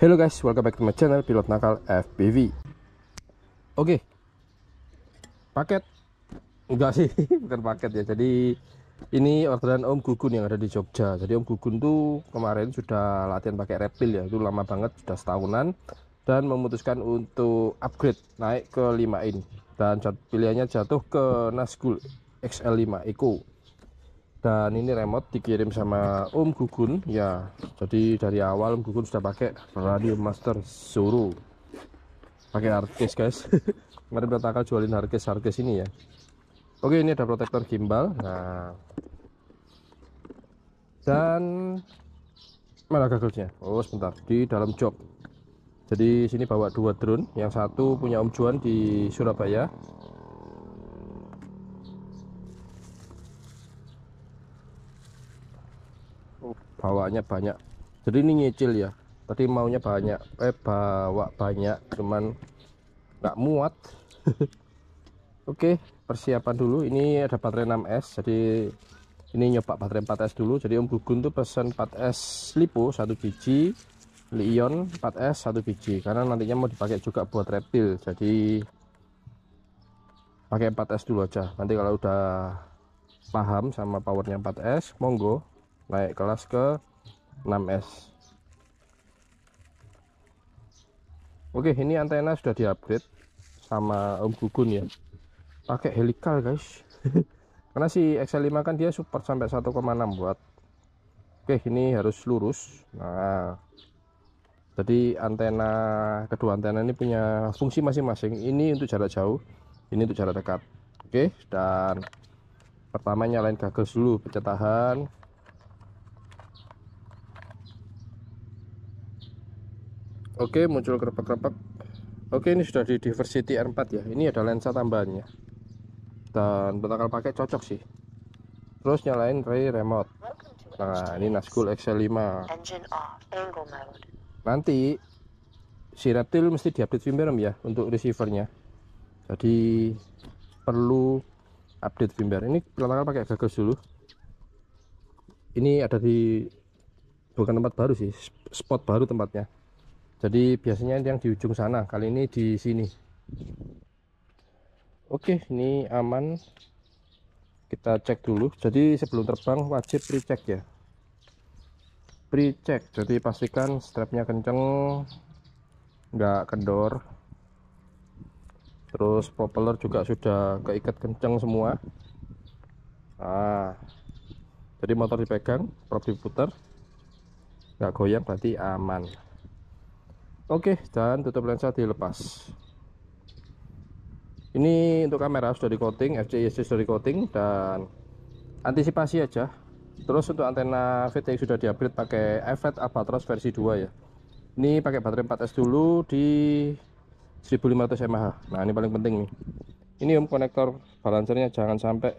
Hello guys, welcome back to my channel Pilot Nakal FPV Oke okay. Paket Enggak sih, bukan paket ya Jadi ini orderan Om Gugun yang ada di Jogja Jadi Om Gugun tuh kemarin sudah latihan pakai reptil ya Itu lama banget, sudah setahunan Dan memutuskan untuk upgrade Naik ke 5 in Dan pilihannya jatuh ke Nazgul XL5 Eco dan ini remote dikirim sama Om Gugun ya jadi dari awal Om Gugun sudah pakai Radio Master Zoro pakai hardcase guys kemarin akan jualin hardcase hardcase ini ya oke ini ada protektor gimbal nah dan mana gagalnya oh sebentar di dalam jok jadi sini bawa dua drone yang satu punya Om Juan di Surabaya bawanya banyak jadi ini nyicil ya tadi maunya banyak eh bawa banyak cuman nggak muat oke persiapan dulu ini ada baterai 6S jadi ini nyoba baterai 4S dulu jadi Om Gugun tuh pesan 4S lipo satu biji Lion 4S satu biji karena nantinya mau dipakai juga buat reptil jadi pakai 4S dulu aja nanti kalau udah paham sama powernya 4S monggo naik kelas ke 6S Oke ini antena sudah diupgrade sama Om Gugun ya pakai helical guys karena si XL5 kan dia support sampai 1,6 watt oke ini harus lurus nah jadi antena kedua antena ini punya fungsi masing-masing ini untuk jarak jauh ini untuk jarak dekat oke dan pertama nyalain gagas dulu pencetahan oke muncul kerepek-kerepek. oke ini sudah di diversity R4 ya ini ada lensa tambahannya dan bakal pakai cocok sih terus nyalain ray remote nah ini Naskul XL5 nanti si reptil mesti diupdate firmware ya untuk receivernya jadi perlu update firmware ini pertama pakai gagal dulu ini ada di bukan tempat baru sih spot baru tempatnya jadi biasanya yang di ujung sana kali ini di sini oke ini aman kita cek dulu jadi sebelum terbang wajib pre-check ya pre-check jadi pastikan strapnya kenceng nggak kendor terus propeller juga sudah keikat kenceng semua ah jadi motor dipegang prop diputar nggak goyang berarti aman Oke, dan tutup lensa dilepas. Ini untuk kamera sudah di coating, FCIC sudah di coating dan antisipasi aja. Terus untuk antena VTX sudah di-upgrade pakai EVET Albatros versi 2 ya. Ini pakai baterai 4S dulu di 1500 mAh. Nah, ini paling penting nih. Ini om konektor balancernya jangan sampai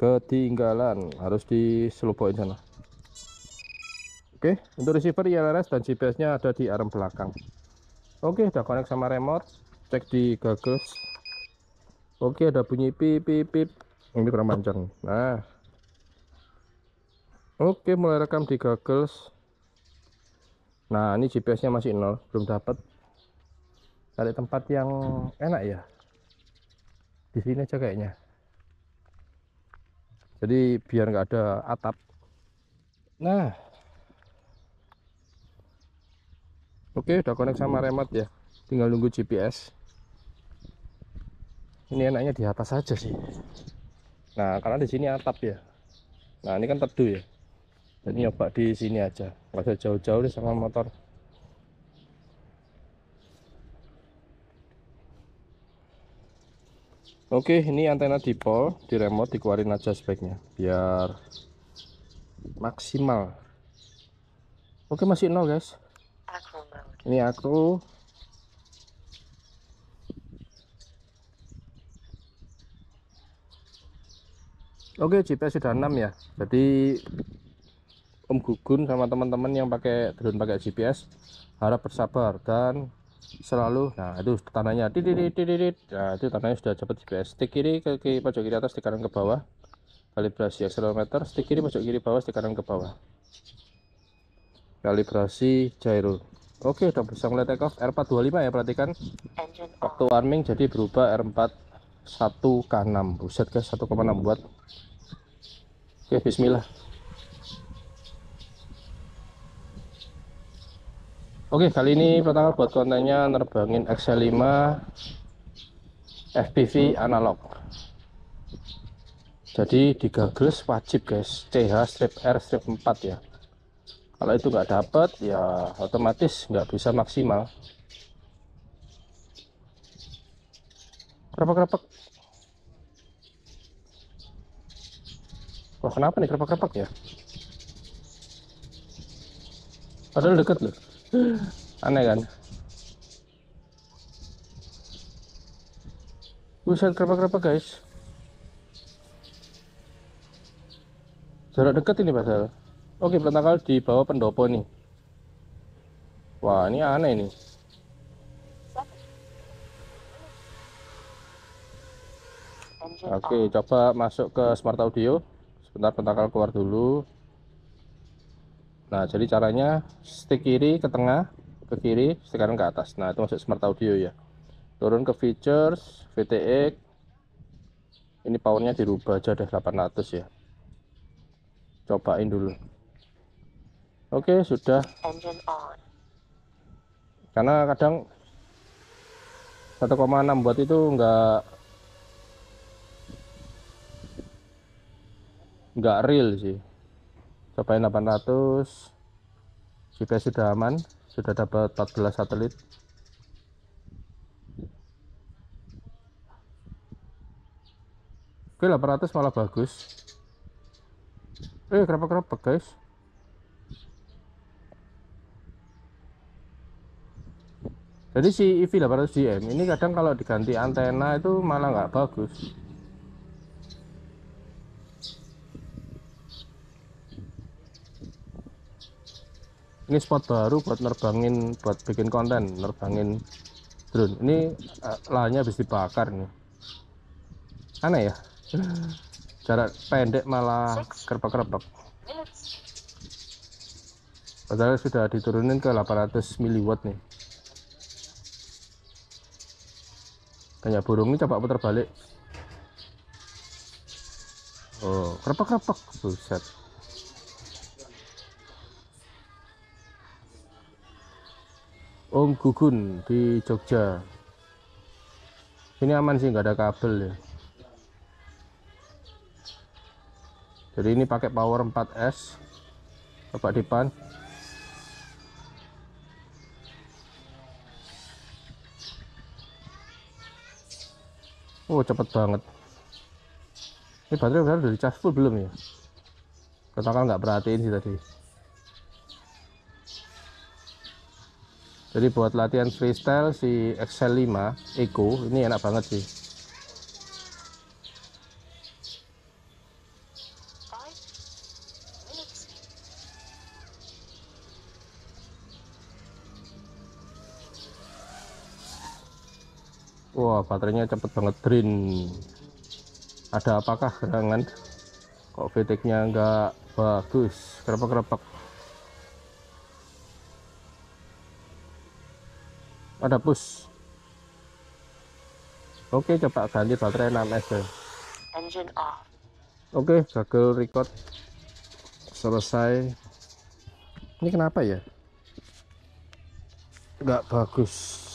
ketinggalan, harus diselubokin sana. Oke, untuk receiver ILRS dan GPS-nya ada di arm belakang. Oke, udah connect sama remote. Cek di goggles. Oke, ada bunyi pip pip pip. Ini kurang panjang. Nah. Oke, mulai rekam di goggles. Nah, ini GPS-nya masih nol, belum dapat. Cari tempat yang enak ya. Di sini aja kayaknya. Jadi biar nggak ada atap. Nah, Oke, udah connect sama remote ya. Tinggal nunggu GPS. Ini enaknya di atas aja sih. Nah, karena di sini atap ya. Nah, ini kan teduh ya. Jadi nyoba di sini aja. Nggak usah jauh-jauh deh sama motor. Oke, ini antena dipol di remote dikeluarin aja speknya biar maksimal. Oke, masih nol, guys ini aku Oke GPS sudah 6 ya jadi Om Gugun sama teman-teman yang pakai drone pakai GPS harap bersabar dan selalu nah itu tanahnya dididit nah itu tanahnya sudah cepat GPS stick kiri ke, kiri, pojok kiri atas di kanan ke bawah kalibrasi accelerometer stick kiri pojok kiri bawah di kanan ke bawah kalibrasi gyro Oke, udah bisa mulai take off R425 ya perhatikan. Waktu warming jadi berubah R41 K6. Buset guys, 1,6 buat. Oke, bismillah. Oke, kali ini pertama buat kontennya nerbangin xl 5 FPV analog. Jadi di goggles wajib guys, CH strip R strip 4 ya kalau itu nggak dapat ya otomatis nggak bisa maksimal kerapak-kerapak wah kenapa nih kerapak-kerapak ya padahal deket loh aneh kan buset kerapak-kerapak guys jarak dekat ini padahal Oke, berantakal di bawah pendopo nih. Wah, ini aneh ini. Oke, coba masuk ke Smart Audio. Sebentar pentakal keluar dulu. Nah, jadi caranya stick kiri ke tengah, ke kiri, sekarang ke atas. Nah, itu masuk Smart Audio ya. Turun ke Features, VTX. Ini powernya dirubah aja deh 800 ya. Cobain dulu. Oke, okay, sudah. Karena kadang 1,6 buat itu enggak enggak real sih. Cobain 800. GPS sudah aman, sudah dapat 14 satelit. Oke, okay, 800 malah bagus. Eh, kenapa kenapa, guys. jadi si ev 800 M. ini kadang kalau diganti antena itu malah nggak bagus ini spot baru buat nerbangin buat bikin konten nerbangin drone ini uh, lahannya habis dibakar nih aneh ya jarak pendek malah kerbak-kerbak padahal sudah diturunin ke 800 miliwatt nih banyak burung ini coba putar balik oh kerepek kerepek buset Om Gugun di Jogja ini aman sih nggak ada kabel ya jadi ini pakai power 4S coba dipan oh cepet banget ini baterai udah dari charge full belum ya katakan nggak perhatiin sih tadi jadi buat latihan freestyle si xl 5 Eco ini enak banget sih wah baterainya cepet banget green ada apakah gerangan kok vtec enggak bagus kerepek-kerepek ada push oke coba ganti baterai 6S ya. oke gagal record selesai ini kenapa ya Enggak bagus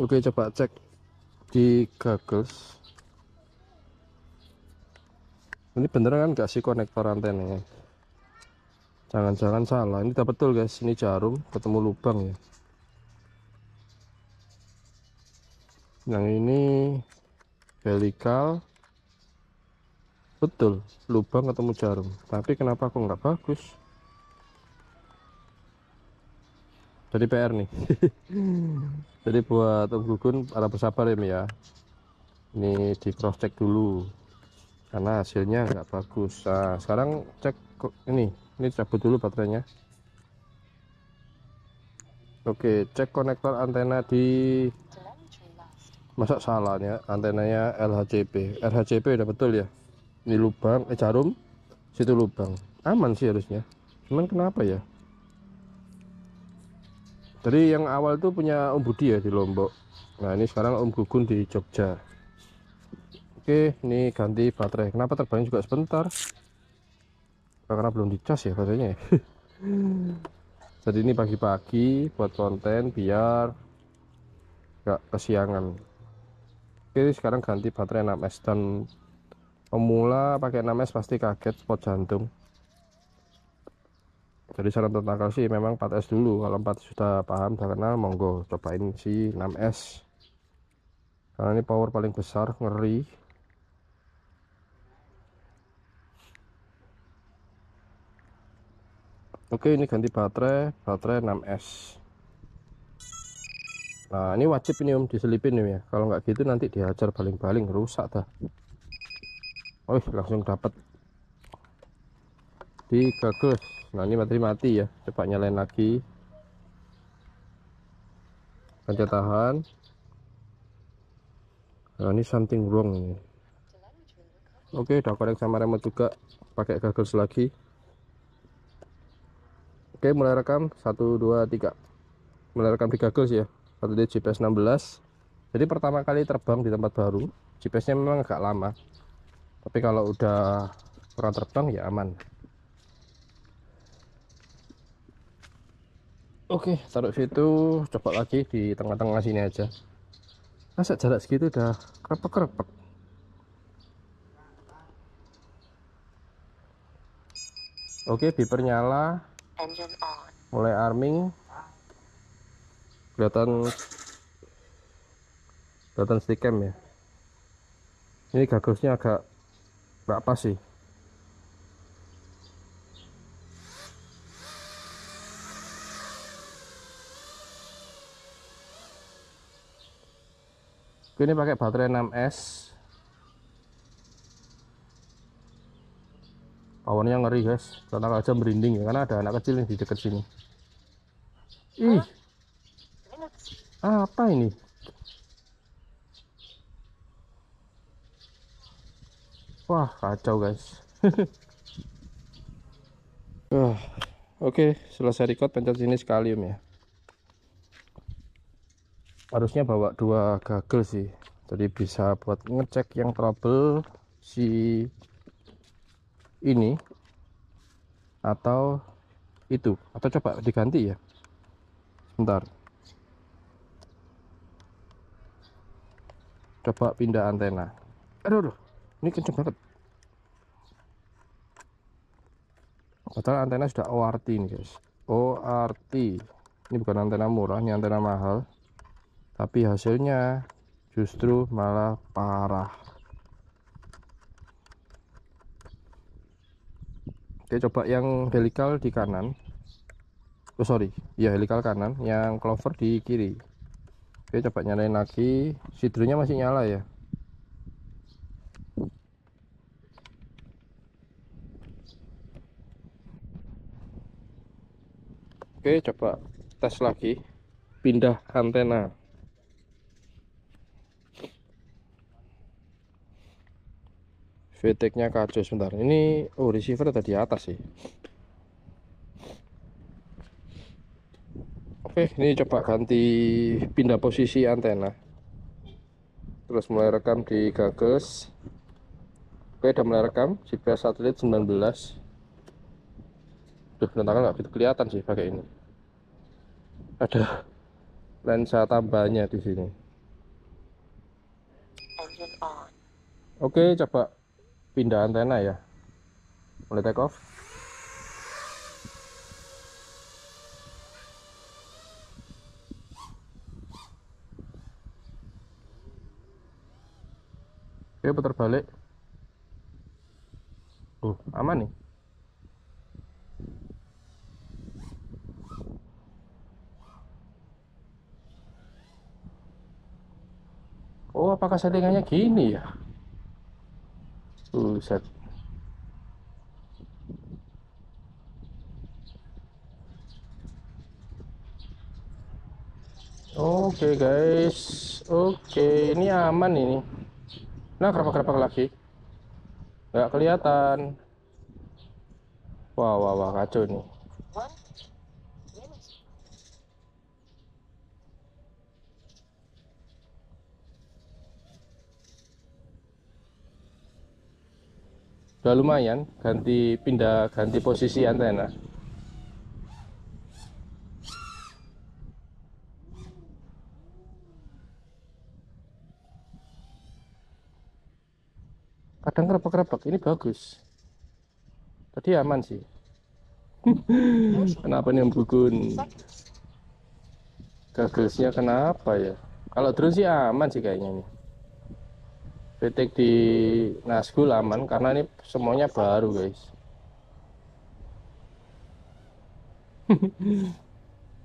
oke coba cek di goggles. ini bener kan gak sih konektor antenanya jangan-jangan salah ini udah betul guys ini jarum ketemu lubang ya yang ini helical betul lubang ketemu jarum tapi kenapa kok nggak bagus jadi PR nih jadi buat Om Gugun para bersabar ya ya ini di cross check dulu karena hasilnya nggak bagus nah, sekarang cek ini ini cabut dulu baterainya oke cek konektor antena di masa salahnya antenanya LHCP LHCP udah betul ya ini lubang eh jarum situ lubang aman sih harusnya cuman kenapa ya jadi yang awal tuh punya Om Budi ya di Lombok. Nah ini sekarang Om Gugun di Jogja. Oke, ini ganti baterai. Kenapa terbang juga sebentar? Karena belum dicas ya baterainya. Ya. Jadi ini pagi-pagi buat konten biar gak kesiangan. Oke, sekarang ganti baterai 6S dan pemula pakai 6S pasti kaget spot jantung. Jadi saran tentang sih memang 4S dulu kalau 4 sudah paham sudah kenal monggo cobain si 6S karena ini power paling besar ngeri Oke ini ganti baterai baterai 6S Nah ini wajib ini om diselipin ini ya kalau nggak gitu nanti dihajar baling-baling rusak dah Oh langsung dapat di digagas nah ini baterai mati ya coba nyalain lagi kita tahan nah ini something wrong ini oke udah korek sama remote juga pakai goggles lagi oke mulai rekam 1 2 3 mulai rekam di goggles ya satu di GPS 16 jadi pertama kali terbang di tempat baru GPS nya memang agak lama tapi kalau udah kurang terbang ya aman Oke, taruh situ, coba lagi di tengah-tengah sini aja. Masa jarak segitu udah kerepek-kerepek. Oke, beeper nyala. Mulai arming. Kelihatan kelihatan stick cam ya. Ini gagosnya agak nggak pas sih. ini pakai baterai 6S awannya ngeri guys karena aja merinding ya karena ada anak kecil yang di dekat sini ih apa ini wah kacau guys uh, oke okay, selesai record pencet sini sekalium ya harusnya bawa dua gagal sih jadi bisa buat ngecek yang trouble si ini atau itu atau coba diganti ya Ntar coba pindah antena aduh, aduh ini kenceng banget padahal antena sudah ORT ini guys ORT ini bukan antena murah ini antena mahal tapi hasilnya justru malah parah oke coba yang helical di kanan oh sorry ya helical kanan yang clover di kiri oke coba nyalain lagi sidrunya masih nyala ya oke coba tes lagi pindah antena VTEC-nya kacau sebentar. Ini oh receiver ada di atas sih. Oke, ini coba ganti pindah posisi antena. Terus mulai rekam di gagas. Oke, udah mulai rekam GPS satelit 19. Duh, tangan nggak begitu kelihatan sih pakai ini. Ada lensa tambahnya di sini. Oke, coba pindah antena ya mulai take off oke putar balik uh aman nih Oh, apakah settingannya gini ya? Buset. Oke okay, guys, oke okay. ini aman ini. Nah kerapak-kerapak lagi, Gak kelihatan. Wah wah wah kacau nih. udah lumayan ganti pindah ganti posisi antena kadang kerepek-kerepek ini bagus tadi aman sih kenapa nih gugun gagasnya kenapa ya kalau drone sih aman sih kayaknya nih petik di Nasgul aman karena ini semuanya baru guys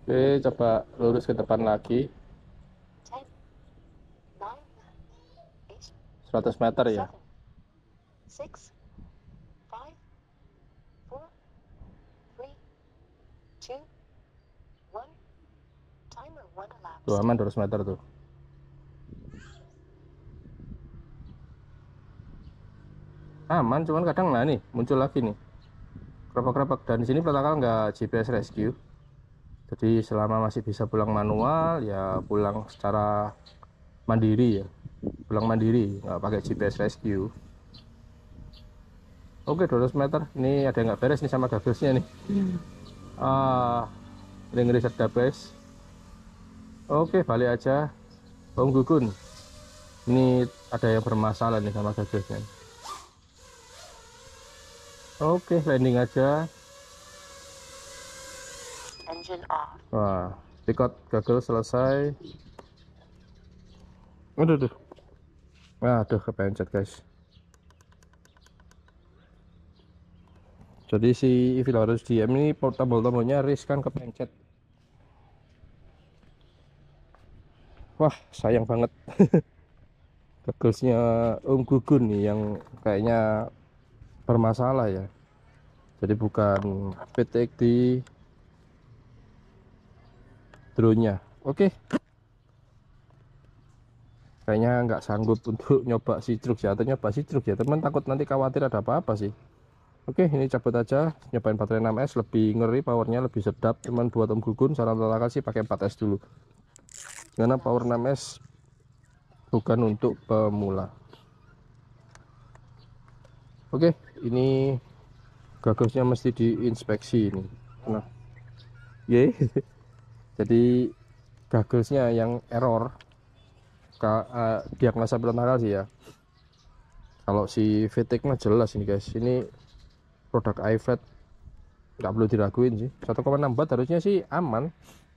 Oke coba lurus ke depan lagi 100 meter ya Tuh aman 200 meter tuh aman cuman kadang nah nih muncul lagi nih kerapak-kerapak dan di sini protokol nggak GPS rescue jadi selama masih bisa pulang manual ya pulang secara mandiri ya pulang mandiri nggak pakai GPS rescue oke 200 meter ini ada yang nggak beres nih sama gabesnya nih iya. ah ring reset gabes oke balik aja Om Gugun ini ada yang bermasalah nih sama gabesnya Oke, okay, landing aja. Engine off. Wah, tikot gagal selesai. Aduh, aduh. Aduh, kepencet guys. Jadi si Evilorus DM ini portable-tombonya riskan kepencet. Wah, sayang banget. Gagalnya Om Gugun nih yang kayaknya bermasalah ya jadi bukan PTX di drone nya oke okay. kayaknya nggak sanggup untuk nyoba truk ya atau nyoba si truk ya teman takut nanti khawatir ada apa-apa sih oke okay, ini cabut aja nyobain baterai 6S lebih ngeri powernya lebih sedap teman buat om gugun saran terima kasih pakai 4S dulu karena power 6S bukan untuk pemula oke okay ini gagosnya mesti diinspeksi ini nah ye jadi gagosnya yang error ke, uh, diagnosa nakal sih ya kalau si VTEC mah jelas ini guys ini produk iFlat nggak perlu diraguin sih 1,6 bat harusnya sih aman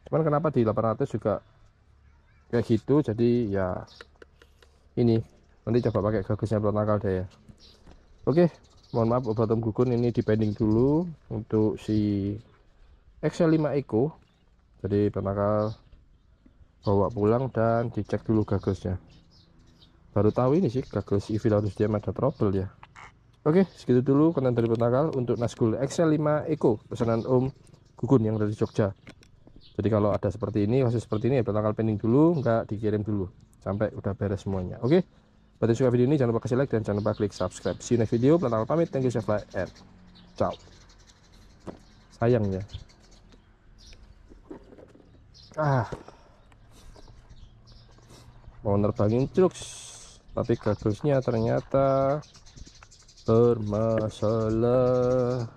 cuman kenapa di 800 juga kayak gitu jadi ya ini nanti coba pakai gagosnya perantara deh ya oke okay mohon maaf obat om gugun ini dipending dulu untuk si XL5 Eco jadi bakal bawa pulang dan dicek dulu gagosnya baru tahu ini sih gagos e harus dia ada trouble ya oke segitu dulu konten dari penakal untuk Naskul XL5 Eco pesanan om gugun yang dari Jogja jadi kalau ada seperti ini kasus seperti ini ya penakal pending dulu nggak dikirim dulu sampai udah beres semuanya oke bagi suka video ini jangan lupa kasih like dan jangan lupa klik subscribe. See you next video. Pelan pamit. Thank you, chef and ciao. sayangnya. ya. Ah. Mau nerbangin truk tapi gagusnya ternyata bermasalah.